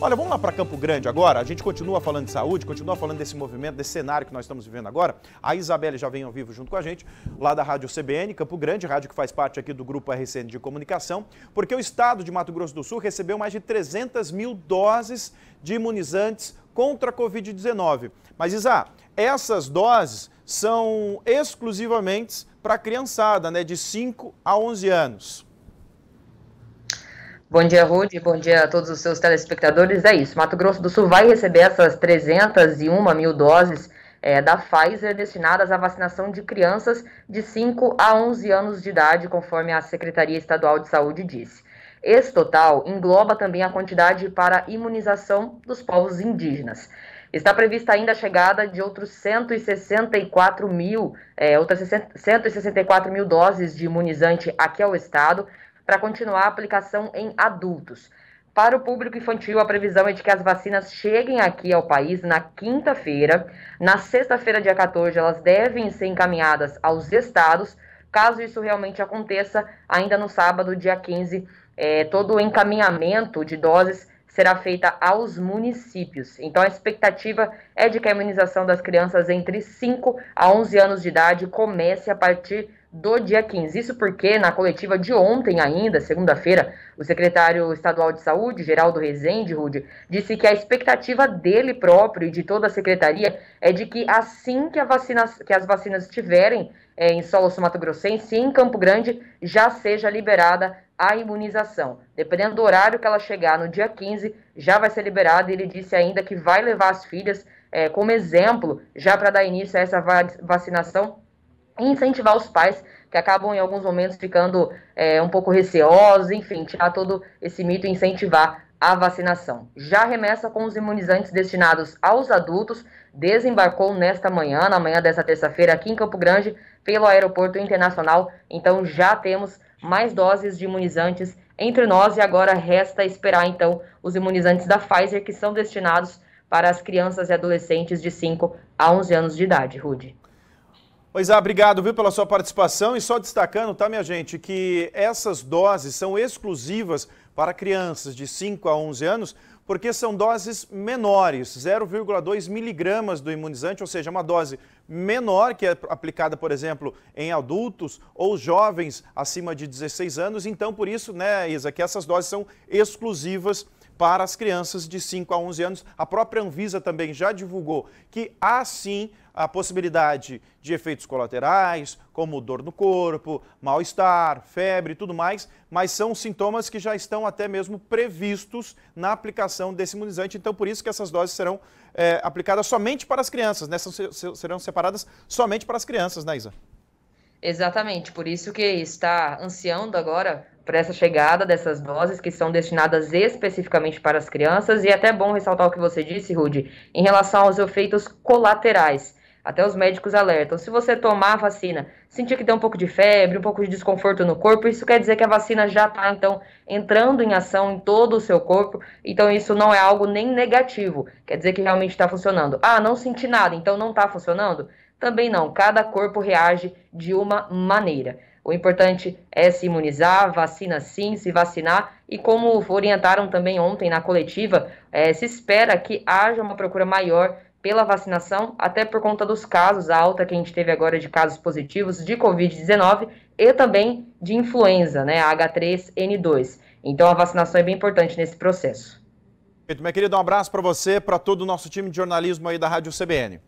Olha, vamos lá para Campo Grande agora. A gente continua falando de saúde, continua falando desse movimento, desse cenário que nós estamos vivendo agora. A Isabelle já vem ao vivo junto com a gente, lá da Rádio CBN, Campo Grande, rádio que faz parte aqui do grupo RCN de comunicação, porque o estado de Mato Grosso do Sul recebeu mais de 300 mil doses de imunizantes contra a Covid-19. Mas, Isa, essas doses são exclusivamente para a criançada, né, de 5 a 11 anos. Bom dia, Rude. Bom dia a todos os seus telespectadores. É isso. Mato Grosso do Sul vai receber essas 301 mil doses é, da Pfizer destinadas à vacinação de crianças de 5 a 11 anos de idade, conforme a Secretaria Estadual de Saúde disse. Esse total engloba também a quantidade para imunização dos povos indígenas. Está prevista ainda a chegada de outros 164 mil, é, outras 164 mil doses de imunizante aqui ao estado, para continuar a aplicação em adultos. Para o público infantil, a previsão é de que as vacinas cheguem aqui ao país na quinta-feira. Na sexta-feira, dia 14, elas devem ser encaminhadas aos estados. Caso isso realmente aconteça, ainda no sábado, dia 15, é, todo o encaminhamento de doses será feita aos municípios. Então, a expectativa é de que a imunização das crianças entre 5 a 11 anos de idade comece a partir do dia 15. Isso porque, na coletiva de ontem ainda, segunda-feira, o secretário estadual de saúde, Geraldo Rezende, Rude, disse que a expectativa dele próprio e de toda a secretaria é de que assim que, vacina, que as vacinas estiverem é, em solo sumatogrossense e em Campo Grande, já seja liberada a imunização. Dependendo do horário que ela chegar, no dia 15, já vai ser liberada. Ele disse ainda que vai levar as filhas é, como exemplo, já para dar início a essa vacinação incentivar os pais que acabam em alguns momentos ficando é, um pouco receosos, enfim, tirar todo esse mito e incentivar a vacinação. Já remessa com os imunizantes destinados aos adultos desembarcou nesta manhã, na manhã desta terça-feira, aqui em Campo Grande, pelo Aeroporto Internacional. Então já temos mais doses de imunizantes entre nós e agora resta esperar então os imunizantes da Pfizer que são destinados para as crianças e adolescentes de 5 a 11 anos de idade, Rude. Pois é, obrigado viu, pela sua participação. E só destacando, tá, minha gente, que essas doses são exclusivas para crianças de 5 a 11 anos, porque são doses menores, 0,2 miligramas do imunizante, ou seja, uma dose menor que é aplicada, por exemplo, em adultos ou jovens acima de 16 anos. Então, por isso, né, Isa, que essas doses são exclusivas para as crianças de 5 a 11 anos. A própria Anvisa também já divulgou que há sim a possibilidade de efeitos colaterais, como dor no corpo, mal-estar, febre e tudo mais, mas são sintomas que já estão até mesmo previstos na aplicação desse imunizante. Então, por isso que essas doses serão é, aplicadas somente para as crianças, né? serão separadas somente para as crianças, né, Isa? Exatamente, por isso que está ansiando agora para essa chegada dessas doses que são destinadas especificamente para as crianças e é até bom ressaltar o que você disse, Rude, em relação aos efeitos colaterais. Até os médicos alertam, se você tomar a vacina, sentir que tem um pouco de febre, um pouco de desconforto no corpo, isso quer dizer que a vacina já está, então, entrando em ação em todo o seu corpo, então isso não é algo nem negativo, quer dizer que realmente está funcionando. Ah, não senti nada, então não está funcionando? Também não, cada corpo reage de uma maneira. O importante é se imunizar, vacina sim, se vacinar, e como orientaram também ontem na coletiva, é, se espera que haja uma procura maior pela vacinação, até por conta dos casos alta que a gente teve agora de casos positivos de Covid-19 e também de influenza, né, H3N2. Então a vacinação é bem importante nesse processo. Meu querido, um abraço para você, para todo o nosso time de jornalismo aí da Rádio CBN.